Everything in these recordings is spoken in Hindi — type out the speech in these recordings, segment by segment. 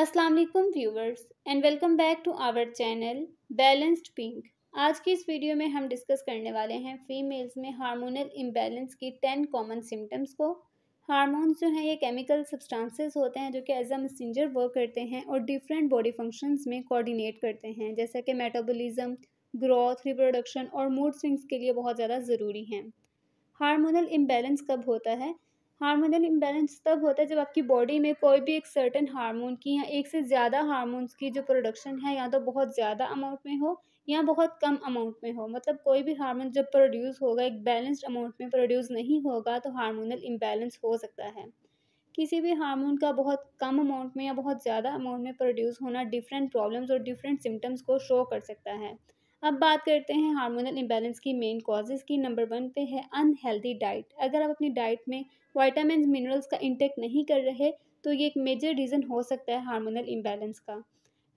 अस्सलाम वालेकुम viewers and welcome back to our channel Balanced Pink आज की इस वीडियो में हम डिस्कस करने वाले हैं फीमेल्स में हार्मोनल इम्बेलेंस की टेन कॉमन सिम्टम्स को हार्मोन्स जो हैं ये केमिकल सब्सटेंसेस होते हैं जो कि एज अ मैसेंजर वर्क करते हैं और डिफरेंट बॉडी फंक्शंस में कोऑर्डिनेट करते हैं जैसा कि मेटाबॉलिज्म ग्रोथ रिप्रोडक्शन और मूड स्विंग्स के लिए बहुत ज़्यादा ज़रूरी हैं हार्मोनल इम्बेलेंस कब होता है हार्मोनल इम्बेलेंस तब होता है जब आपकी बॉडी में कोई भी एक सर्टन हार्मोन की या एक से ज़्यादा हार्मोन्स की जो प्रोडक्शन है या तो बहुत ज़्यादा अमाउंट में हो या बहुत कम अमाउंट में हो मतलब कोई भी हार्मोन जब प्रोड्यूस होगा एक बैलेंस्ड अमाउंट में प्रोड्यूस नहीं होगा तो हार्मोनल इम्बैलेंस हो सकता है किसी भी हार्मोन का बहुत कम अमाउंट में या बहुत ज़्यादा अमाउंट में प्रोड्यूस होना डिफरेंट प्रॉब्लम्स और डिफरेंट सिम्टम्स को शो कर सकता है अब बात करते हैं हार्मोनल इम्बेलेंस की मेन कॉजेज़ की नंबर वन पे है अनहेल्दी डाइट अगर आप अपनी डाइट में वाइटामिन मिनरल्स का इंटेक नहीं कर रहे तो ये एक मेजर रीज़न हो सकता है हार्मोनल इम्बेलेंस का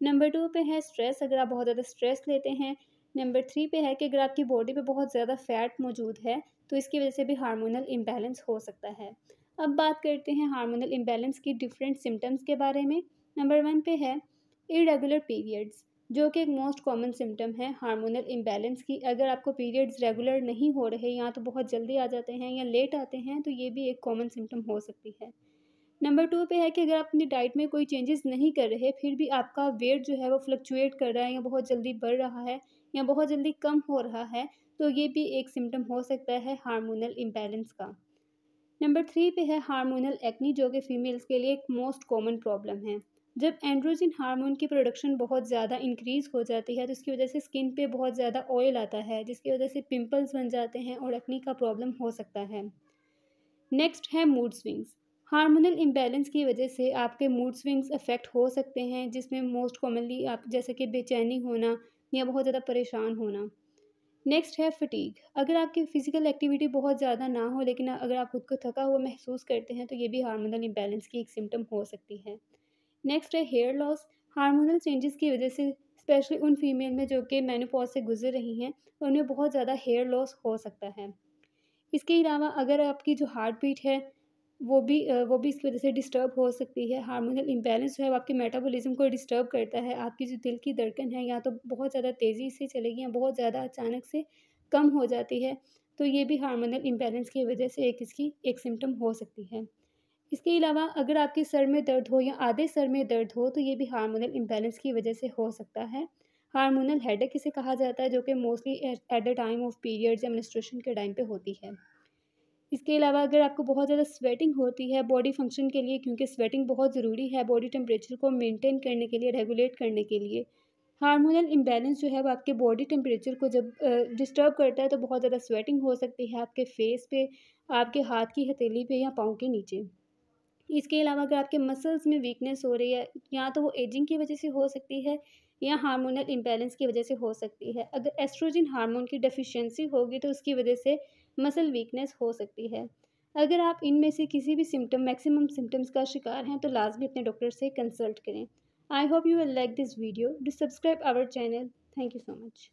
नंबर टू पे है स्ट्रेस अगर आप बहुत ज़्यादा स्ट्रेस लेते हैं नंबर थ्री पे है कि अगर आपकी बॉडी पे बहुत ज़्यादा फैट मौजूद है तो इसकी वजह से भी हार्मोनल इम्बेलेंस हो सकता है अब बात करते हैं हार्मोनल इम्बेलेंस की डिफरेंट सिम्टम्स के बारे में नंबर वन पे है इरेगुलर पीरियड्स जो कि एक मोस्ट कॉमन सिम्टम है हार्मोनल इम्बेलेंस की अगर आपको पीरियड्स रेगुलर नहीं हो रहे या तो बहुत जल्दी आ जाते हैं या लेट आते हैं तो ये भी एक कॉमन सिम्टम हो सकती है नंबर टू पे है कि अगर आप अपनी डाइट में कोई चेंजेस नहीं कर रहे फिर भी आपका वेट जो है वो फ्लक्चुएट कर रहा है या बहुत जल्दी बढ़ रहा है या बहुत जल्दी कम हो रहा है तो ये भी एक सिम्टम हो सकता है हार्मोनल इम्बेलेंस का नंबर थ्री पे है हार्मोनल एक्नी जो कि फ़ीमेल्स के लिए एक मोस्ट कॉमन प्रॉब्लम है जब एंड्रोजिन हार्मोन की प्रोडक्शन बहुत ज़्यादा इंक्रीज़ हो जाती है तो इसकी वजह से स्किन पे बहुत ज़्यादा ऑयल आता है जिसकी वजह से पिंपल्स बन जाते हैं और अक्नी का प्रॉब्लम हो सकता है नेक्स्ट है मूड स्विंग्स हार्मोनल इम्बेलेंस की वजह से आपके मूड स्विंग्स अफेक्ट हो सकते हैं जिसमें मोस्ट कॉमनली आप जैसे कि बेचैनी होना या बहुत ज़्यादा परेशान होना नेक्स्ट है फटीक अगर आपकी फ़िज़िकल एक्टिविटी बहुत ज़्यादा ना हो लेकिन अगर आप खुद को थका हुआ महसूस करते हैं तो ये भी हार्मोनल इम्बेलेंस की एक सिम्टम हो सकती है नेक्स्ट है हेयर लॉस हार्मोनल चेंजेस की वजह से स्पेशली उन फीमेल में जो कि मैनोपॉज से गुजर रही हैं उनमें बहुत ज़्यादा हेयर लॉस हो सकता है इसके अलावा अगर आपकी जो हार्ट बीट है वो भी वो भी इस वजह से डिस्टर्ब हो सकती है हार्मोनल इम्बेलेंस जो है वो आपके मेटाबॉलिज्म को डिस्टर्ब करता है आपकी जो दिल की धड़कन है या तो बहुत ज़्यादा तेज़ी से चलेगी या बहुत ज़्यादा अचानक से कम हो जाती है तो ये भी हार्मोनल इम्बेलेंस की वजह से एक इसकी एक सिम्टम हो सकती है इसके अलावा अगर आपके सर में दर्द हो या आधे सर में दर्द हो तो ये भी हार्मोनल इम्बेलेंस की वजह से हो सकता है हार्मोनल हेडेक इसे कहा जाता है जो कि mostly at the time of periods या मिनिस्ट्रेशन के टाइम पे होती है इसके अलावा अगर आपको बहुत ज़्यादा स्वेटिंग होती है बॉडी फंक्शन के लिए क्योंकि स्वेटिंग बहुत ज़रूरी है बॉडी टेम्परेचर को मेनटेन करने के लिए रेगुलेट करने के लिए हार्मोनल इम्बैलेंस जो है वो आपके बॉडी टेम्परेचर को जब डिस्टर्ब करता है तो बहुत ज़्यादा स्वेटिंग हो सकती है आपके फेस पे आपके हाथ की हथेली पे या पाँव के नीचे इसके अलावा अगर आपके मसल्स में वीकनेस हो रही है या तो वो एजिंग की वजह से हो सकती है या हार्मोनल इंबैलेंस की वजह से हो सकती है अगर एस्ट्रोजन हार्मोन की डेफिशिएंसी होगी तो उसकी वजह से मसल वीकनेस हो सकती है अगर आप इनमें से किसी भी सिम्टम मैक्सिमम सिम्टम्स का शिकार हैं तो लाजमी अपने डॉक्टर से कंसल्ट करें I hope you will like this video do subscribe our channel thank you so much